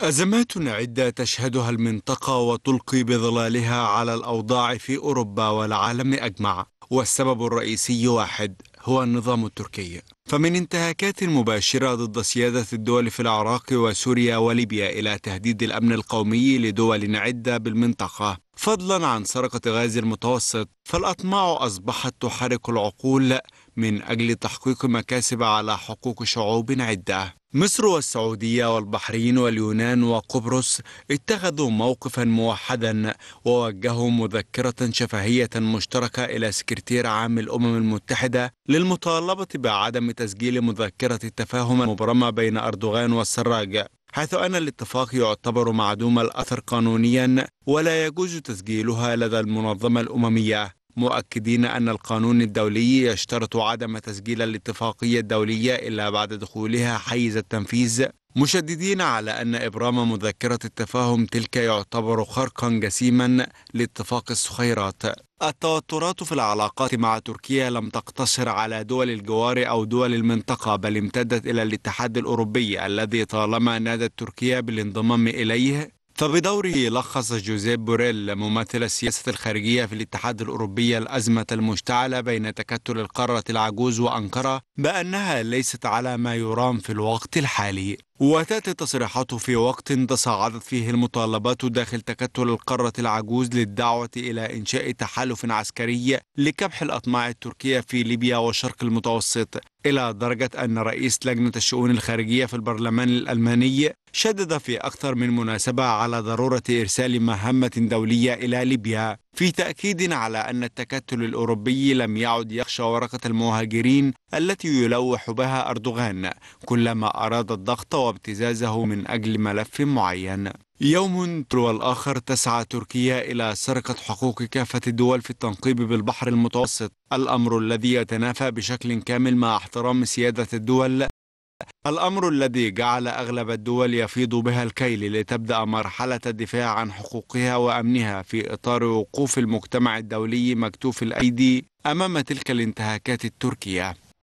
أزمات عدة تشهدها المنطقة وتلقي بظلالها على الأوضاع في أوروبا والعالم أجمع والسبب الرئيسي واحد هو النظام التركي فمن انتهاكات مباشرة ضد سيادة الدول في العراق وسوريا وليبيا إلى تهديد الأمن القومي لدول عدة بالمنطقة فضلا عن سرقة غاز المتوسط فالأطماع أصبحت تحرك العقول من أجل تحقيق مكاسب على حقوق شعوب عدة مصر والسعودية والبحرين واليونان وقبرص اتخذوا موقفا موحدا ووجهوا مذكرة شفهية مشتركة إلى سكرتير عام الأمم المتحدة للمطالبة بعدم تسجيل مذكرة التفاهم المبرمة بين أردوغان والسراج حيث أن الاتفاق يعتبر معدوم الأثر قانونيا ولا يجوز تسجيلها لدى المنظمة الأممية مؤكدين أن القانون الدولي يشترط عدم تسجيل الاتفاقية الدولية إلا بعد دخولها حيز التنفيذ مشددين على أن إبرام مذكرة التفاهم تلك يعتبر خرقا جسيما لاتفاق السخيرات التوترات في العلاقات مع تركيا لم تقتصر على دول الجوار أو دول المنطقة بل امتدت إلى الاتحاد الأوروبي الذي طالما نادت تركيا بالانضمام إليه فبدوره لخص جوزيف بوريل ممثل السياسة الخارجية في الاتحاد الأوروبي الأزمة المشتعلة بين تكتل القارة العجوز وأنقرة بأنها ليست على ما يرام في الوقت الحالي وتأتي التصريحات في وقت تصاعدت فيه المطالبات داخل تكتل القارة العجوز للدعوة إلى إنشاء تحالف عسكري لكبح الأطماع التركية في ليبيا والشرق المتوسط إلى درجة أن رئيس لجنة الشؤون الخارجية في البرلمان الألماني شدد في أكثر من مناسبة على ضرورة إرسال مهمة دولية إلى ليبيا في تأكيد على أن التكتل الأوروبي لم يعد يخشى ورقة المهاجرين التي يلوح بها أردوغان كلما أراد الضغط وابتزازه من أجل ملف معين يوم تلو الآخر تسعى تركيا إلى سرقة حقوق كافة الدول في التنقيب بالبحر المتوسط الأمر الذي يتنافى بشكل كامل مع احترام سيادة الدول الأمر الذي جعل أغلب الدول يفيض بها الكيل لتبدأ مرحلة الدفاع عن حقوقها وأمنها في إطار وقوف المجتمع الدولي مكتوف الأيدي أمام تلك الانتهاكات التركية